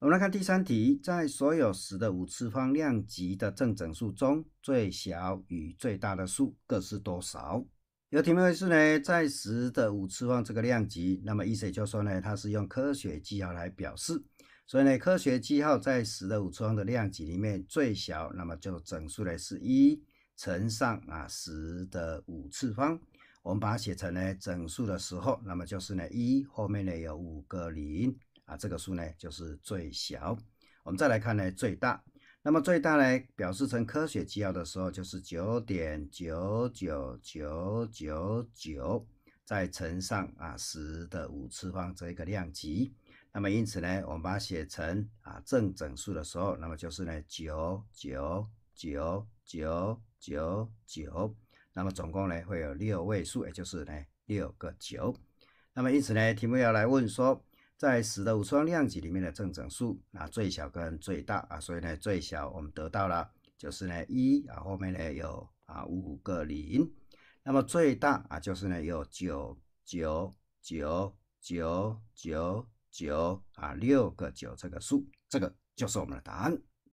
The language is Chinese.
我们来看第三题，在所有十的五次方量级的正整数中，最小与最大的数各是多少？有题目是呢，在十的五次方这个量级，那么意思就是说呢，它是用科学记号来表示，所以呢，科学记号在十的五次方的量级里面最小，那么就整数呢是一乘上啊十的五次方，我们把它写成呢整数的时候，那么就是呢一后面呢有五个零。啊，这个数呢就是最小。我们再来看呢最大。那么最大呢表示成科学记号的时候就是九点九九九九九，再乘上啊十的五次方这一个量级。那么因此呢，我们把它写成啊正整数的时候，那么就是呢九九九九九九，那么总共呢会有六位数，也就是呢六个九。那么因此呢，题目要来问说。在十的五次方量级里面的正整数，啊，最小跟最大啊，所以呢，最小我们得到了就是呢一啊，后面呢有啊五个零，那么最大啊就是呢有九九九九九九啊六个九这个数，这个就是我们的答案。